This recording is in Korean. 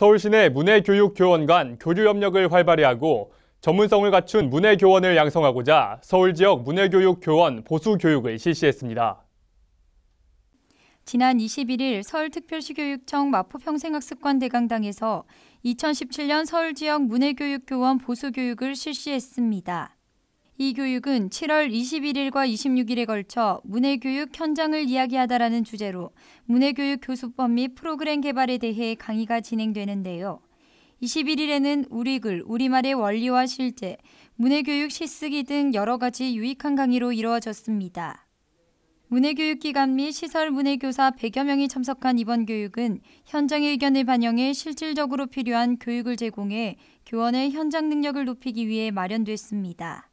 서울시내 문해교육교원간 교류협력을 활발히 하고 전문성을 갖춘 문해교원을 양성하고자 서울 지역 문해교육교원 보수교육을 실시했습니다. 지난 21일 서울특별시교육청 마포평생학습관 대강당에서 2017년 서울 지역 문해교육교원 보수교육을 실시했습니다. 이 교육은 7월 21일과 26일에 걸쳐 문해교육 현장을 이야기하다라는 주제로 문해교육 교수법 및 프로그램 개발에 대해 강의가 진행되는데요. 21일에는 우리글, 우리말의 원리와 실제, 문해교육 시쓰기 등 여러 가지 유익한 강의로 이루어졌습니다. 문해교육기관 및 시설 문해교사 100여 명이 참석한 이번 교육은 현장의 의견을 반영해 실질적으로 필요한 교육을 제공해 교원의 현장 능력을 높이기 위해 마련됐습니다.